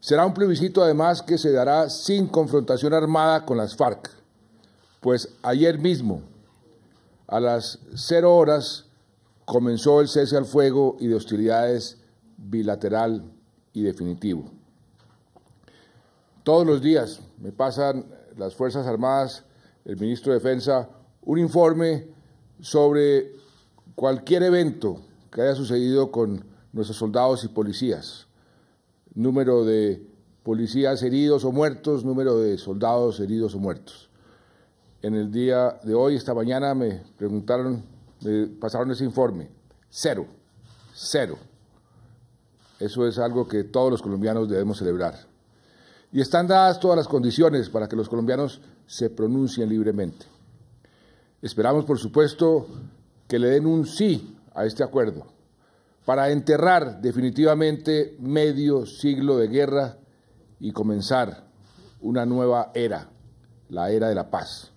Será un plebiscito además que se dará sin confrontación armada con las FARC, pues ayer mismo, a las cero horas, comenzó el cese al fuego y de hostilidades bilateral y definitivo. Todos los días me pasan las Fuerzas Armadas, el ministro de Defensa, un informe sobre cualquier evento que haya sucedido con nuestros soldados y policías número de policías heridos o muertos, número de soldados heridos o muertos. En el día de hoy, esta mañana, me preguntaron, me pasaron ese informe. Cero, cero. Eso es algo que todos los colombianos debemos celebrar. Y están dadas todas las condiciones para que los colombianos se pronuncien libremente. Esperamos, por supuesto, que le den un sí a este acuerdo para enterrar definitivamente medio siglo de guerra y comenzar una nueva era, la era de la paz.